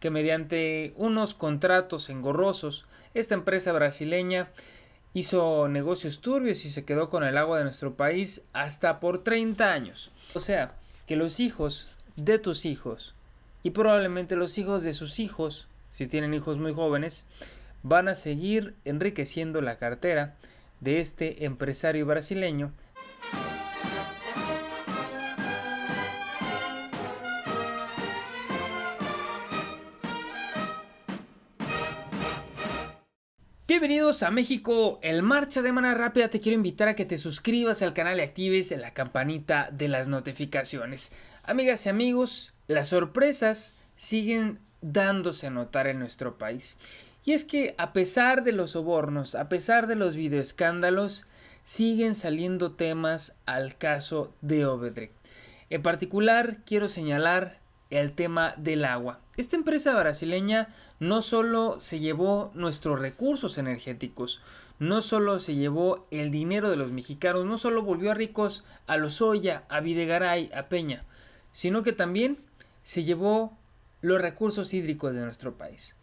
que mediante unos contratos engorrosos, esta empresa brasileña hizo negocios turbios y se quedó con el agua de nuestro país hasta por 30 años. O sea, que los hijos de tus hijos y probablemente los hijos de sus hijos, si tienen hijos muy jóvenes, van a seguir enriqueciendo la cartera de este empresario brasileño Bienvenidos a México, el Marcha de Manera Rápida. Te quiero invitar a que te suscribas al canal y actives la campanita de las notificaciones. Amigas y amigos, las sorpresas siguen dándose a notar en nuestro país. Y es que a pesar de los sobornos, a pesar de los videoescándalos, siguen saliendo temas al caso de Obedre. En particular, quiero señalar el tema del agua. Esta empresa brasileña no solo se llevó nuestros recursos energéticos, no solo se llevó el dinero de los mexicanos, no solo volvió a ricos a los Lozoya, a Videgaray, a Peña, sino que también se llevó los recursos hídricos de nuestro país.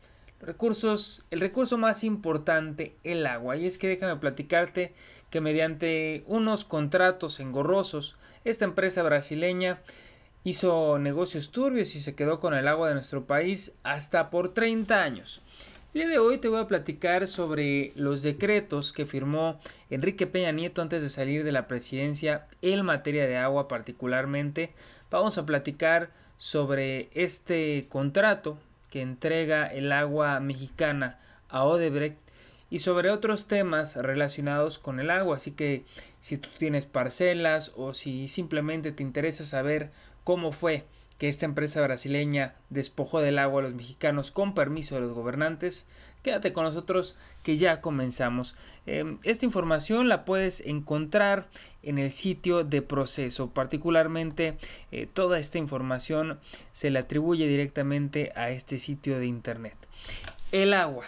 Recursos, el recurso más importante, el agua. Y es que déjame platicarte que mediante unos contratos engorrosos, esta empresa brasileña hizo negocios turbios y se quedó con el agua de nuestro país hasta por 30 años. El día de hoy te voy a platicar sobre los decretos que firmó Enrique Peña Nieto antes de salir de la presidencia en materia de agua particularmente. Vamos a platicar sobre este contrato que entrega el agua mexicana a Odebrecht y sobre otros temas relacionados con el agua. Así que si tú tienes parcelas o si simplemente te interesa saber cómo fue que esta empresa brasileña despojó del agua a los mexicanos con permiso de los gobernantes, quédate con nosotros que ya comenzamos. Em, esta información la puedes encontrar en el sitio de proceso. Particularmente eh, toda esta información se le atribuye directamente a este sitio de internet. El agua.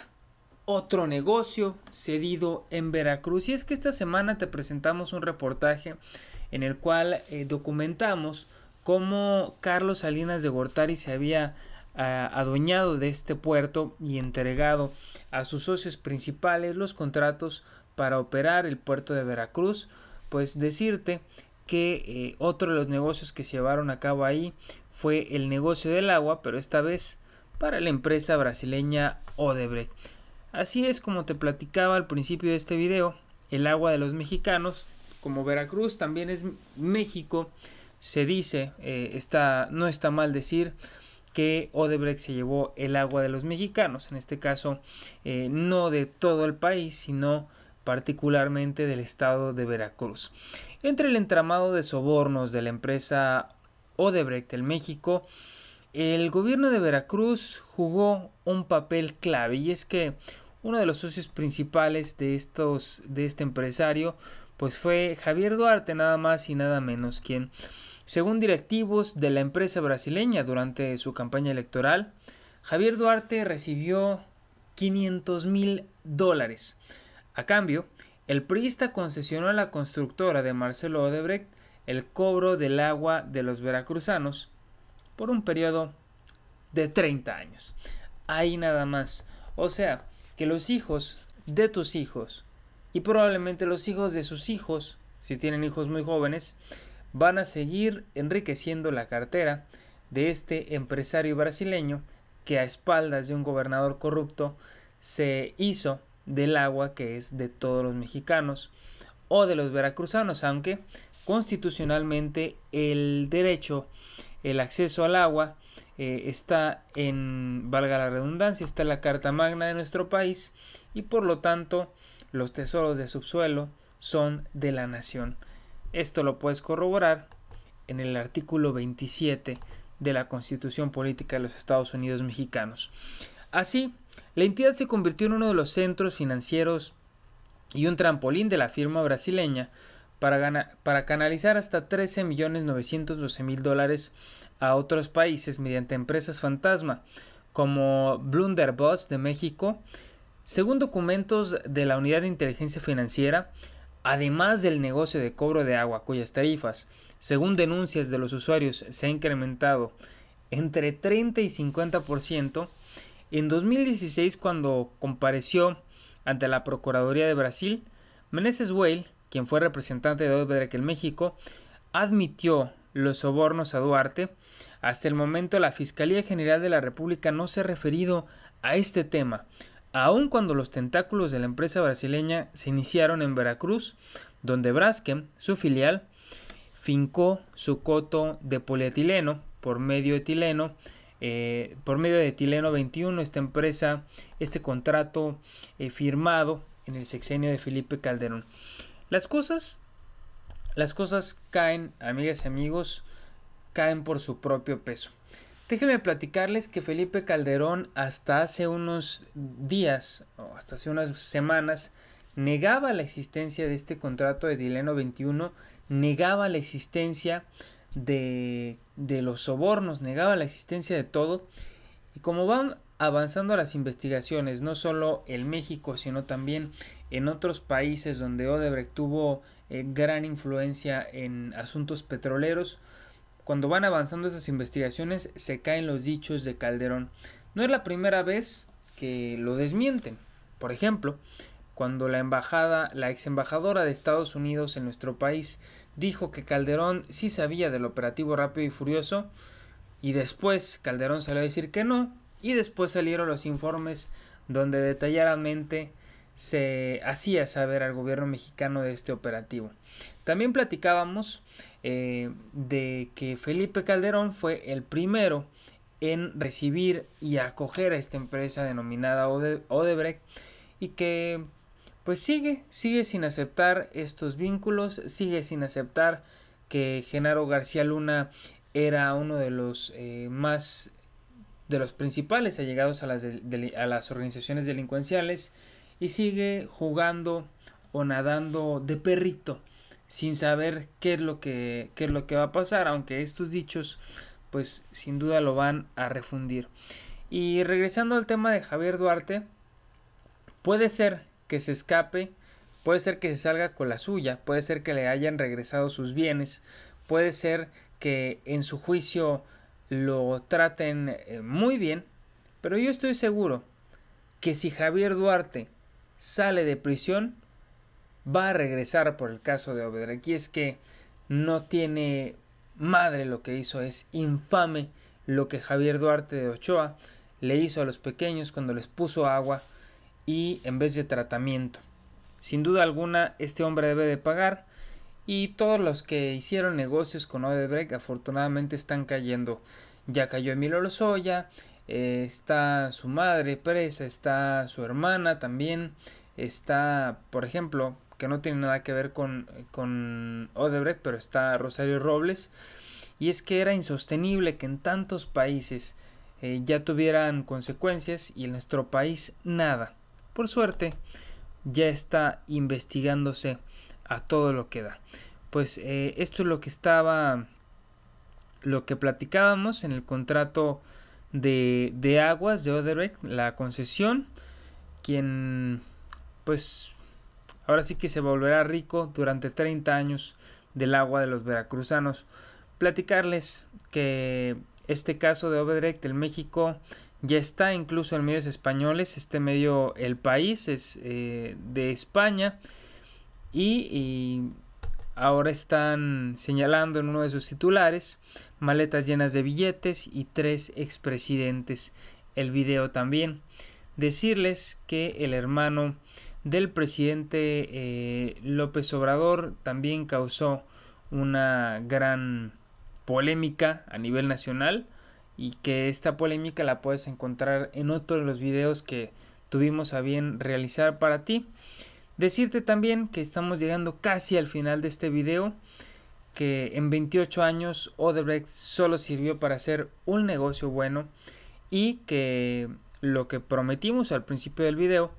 Otro negocio cedido en Veracruz. Y es que esta semana te presentamos un reportaje en el cual eh, documentamos cómo Carlos Salinas de Gortari se había ah, adueñado de este puerto y entregado a sus socios principales los contratos para operar el puerto de Veracruz, pues decirte que eh, otro de los negocios que se llevaron a cabo ahí fue el negocio del agua, pero esta vez para la empresa brasileña Odebrecht. Así es como te platicaba al principio de este video, el agua de los mexicanos, como Veracruz también es México, se dice, eh, está, no está mal decir, que Odebrecht se llevó el agua de los mexicanos, en este caso eh, no de todo el país, sino particularmente del estado de Veracruz. Entre el entramado de sobornos de la empresa Odebrecht del México, el gobierno de Veracruz jugó un papel clave y es que uno de los socios principales de, estos, de este empresario pues fue Javier Duarte nada más y nada menos quien, según directivos de la empresa brasileña durante su campaña electoral, Javier Duarte recibió 500 mil dólares. A cambio, el priista concesionó a la constructora de Marcelo Odebrecht el cobro del agua de los veracruzanos por un periodo de 30 años. Ahí nada más. O sea, que los hijos de tus hijos y probablemente los hijos de sus hijos, si tienen hijos muy jóvenes, van a seguir enriqueciendo la cartera de este empresario brasileño que a espaldas de un gobernador corrupto se hizo del agua que es de todos los mexicanos o de los veracruzanos, aunque constitucionalmente el derecho, el acceso al agua eh, está en, valga la redundancia, está en la Carta Magna de nuestro país y por lo tanto los tesoros de subsuelo son de la nación. Esto lo puedes corroborar en el artículo 27 de la Constitución Política de los Estados Unidos Mexicanos. Así, la entidad se convirtió en uno de los centros financieros y un trampolín de la firma brasileña para, para canalizar hasta 13 millones 912 mil dólares a otros países mediante empresas fantasma como Blunderbuss de México, según documentos de la Unidad de Inteligencia Financiera, además del negocio de cobro de agua cuyas tarifas, según denuncias de los usuarios, se ha incrementado entre 30 y 50%, en 2016 cuando compareció ante la Procuraduría de Brasil, Meneses Weil, quien fue representante de Odebrecht en México, admitió los sobornos a Duarte. Hasta el momento la Fiscalía General de la República no se ha referido a este tema, aun cuando los tentáculos de la empresa brasileña se iniciaron en Veracruz, donde Braskem, su filial, fincó su coto de polietileno por medio eh, por medio de Etileno 21, esta empresa, este contrato eh, firmado en el sexenio de Felipe Calderón. Las cosas, las cosas caen, amigas y amigos, caen por su propio peso. Déjenme platicarles que Felipe Calderón hasta hace unos días o hasta hace unas semanas negaba la existencia de este contrato de Dileno 21, negaba la existencia de, los sobornos, negaba la existencia de todo. Y como van avanzando las investigaciones, no solo en México, sino también en otros países donde Odebrecht tuvo eh, gran influencia en asuntos petroleros, cuando van avanzando esas investigaciones se caen los dichos de Calderón. No es la primera vez que lo desmienten. Por ejemplo, cuando la embajada, la ex embajadora de Estados Unidos en nuestro país dijo que Calderón sí sabía del operativo rápido y furioso y después Calderón salió a decir que no y después salieron los informes donde detalladamente se hacía saber al gobierno mexicano de este operativo. También platicábamos eh, de que Felipe Calderón fue el primero en recibir y acoger a esta empresa denominada Odebrecht y que pues sigue, sigue sin aceptar estos vínculos, sigue sin aceptar que Genaro García Luna era uno de los eh, más de los principales allegados a las organizaciones delincuenciales y sigue jugando o nadando de perrito sin saber qué es lo que, es lo que va a pasar, aunque estos dichos pues sin duda lo van a refundir. Y regresando al tema de Javier Duarte, puede ser que se escape, puede ser que se salga con la suya, puede ser que le hayan regresado sus bienes, puede ser que en su juicio lo traten eh, muy bien, pero yo estoy seguro que si Javier Duarte sale de prisión, va a regresar por el caso de Obed. Aquí es que no tiene madre lo que hizo, es infame lo que Javier Duarte de Ochoa le hizo a los pequeños cuando les puso agua y en vez de tratamiento. Sin duda alguna, este hombre debe de pagar y todos los que hicieron negocios con Odebrecht afortunadamente están cayendo. Ya cayó Emilio Lozoya, eh, está su madre presa, está su hermana también, está, por ejemplo, que no tiene nada que ver con, con Odebrecht, pero está Rosario Robles, y es que era insostenible que en tantos países eh, ya tuvieran consecuencias y en nuestro país nada. Por suerte, ya está investigándose a todo lo que da. Pues eh, esto es lo que estaba, lo que platicábamos en el contrato de, aguas de Odebrecht, la concesión, quien pues ahora sí que se volverá rico durante 30 años del agua de los veracruzanos. Platicarles que este caso de Odebrecht del México ya está incluso en medios españoles, este medio El País es eh, de España y ahora están señalando en uno de sus titulares maletas llenas de billetes y tres expresidentes. El video también. Decirles que el hermano del presidente eh, López Obrador también causó una gran polémica a nivel nacional y que esta polémica la puedes encontrar en otro de los videos que tuvimos a bien realizar para ti. Decirte también que estamos llegando casi al final de este video, que en 28 años Odebrecht solo sirvió para hacer un negocio bueno y que lo que prometimos al principio del video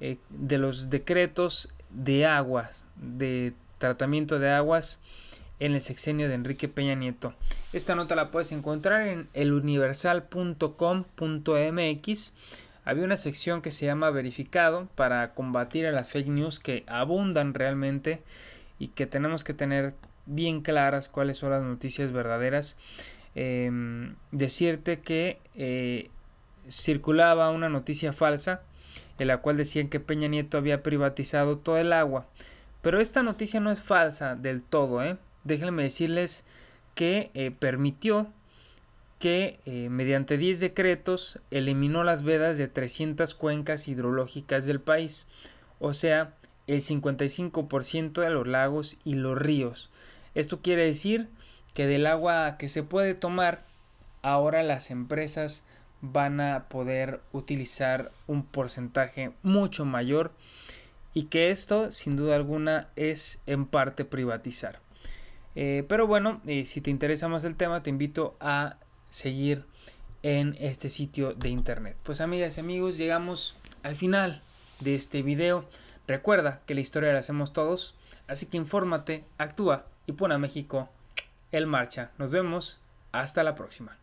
eh, de los decretos de aguas, de tratamiento de aguas en el sexenio de Enrique Peña Nieto. Esta nota la puedes encontrar en eluniversal.com.mx había una sección que se llama verificado para combatir a las fake news que abundan realmente y que tenemos que tener bien claras cuáles son las noticias verdaderas. Em, decirte que eh, circulaba una noticia falsa en la cual decían que Peña Nieto había privatizado todo el agua. Pero esta noticia no es falsa del todo, ¿eh? Déjenme decirles que eh, permitió que eh, mediante 10 decretos eliminó las vedas de 300 cuencas hidrológicas del país, o sea, el 55% de los lagos y los ríos. Esto quiere decir que del agua que se puede tomar, ahora las empresas van a poder utilizar un porcentaje mucho mayor y que esto sin duda alguna es en parte privatizar. Eh, pero bueno, eh, si te interesa más el tema, te invito a seguir en este sitio de internet. Pues amigas y amigos, llegamos al final de este video. Recuerda que la historia la hacemos todos, así que infórmate, actúa y pone a México en marcha. Nos vemos, hasta la próxima.